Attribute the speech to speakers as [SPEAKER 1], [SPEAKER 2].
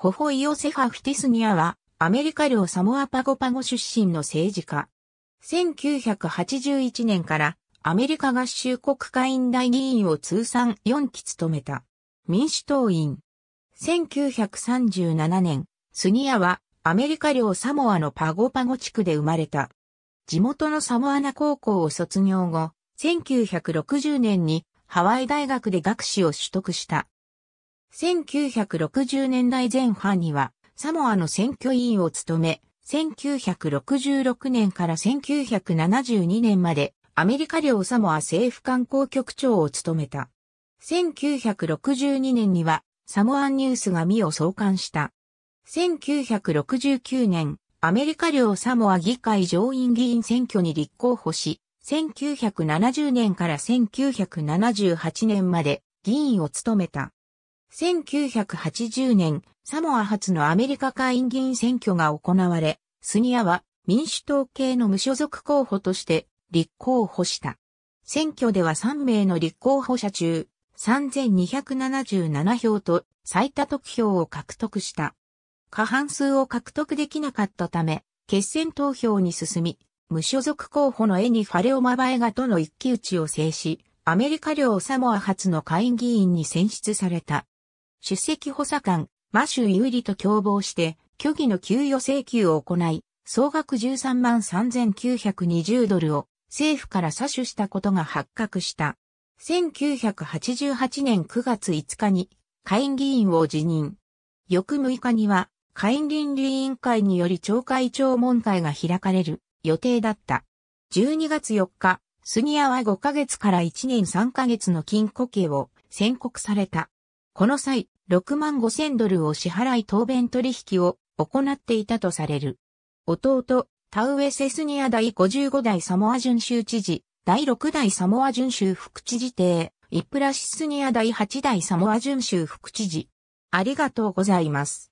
[SPEAKER 1] ホホイオセファ・フィティスニアは、アメリカ領サモアパゴパゴ出身の政治家。1981年からアメリカ合衆国会員大議員を通算4期務めた。民主党員。1937年、スニアはアメリカ領サモアのパゴパゴ地区で生まれた。地元のサモアナ高校を卒業後、1960年にハワイ大学で学士を取得した。1960年代前半にはサモアの選挙委員を務め、1966年から1972年までアメリカ領サモア政府観光局長を務めた。1962年にはサモアンニュースが身を創刊した。1969年、アメリカ領サモア議会上院議員選挙に立候補し、1970年から1978年まで議員を務めた。1980年、サモア初のアメリカ下院議員選挙が行われ、スニアは民主党系の無所属候補として立候補した。選挙では3名の立候補者中、3277票と最多得票を獲得した。過半数を獲得できなかったため、決選投票に進み、無所属候補のエニ・ファレオマバエガとの一騎打ちを制し、アメリカ領サモア初の下院議員に選出された。出席補佐官、マシュ・ユーリと共謀して、虚偽の給与請求を行い、総額13万3920ドルを政府から詐取したことが発覚した。1988年9月5日に下院議員を辞任。翌6日には下院倫理委員会により懲戒聴聞会が開かれる予定だった。12月4日、スニアは5ヶ月から1年3ヶ月の禁錮刑を宣告された。この際、6万5千ドルを支払い答弁取引を行っていたとされる。弟、田植セスニア第55代サモア巡州知事、第6代サモア巡州副知事邸、イップラシスニア第8代サモア巡州副知事。ありがとうございます。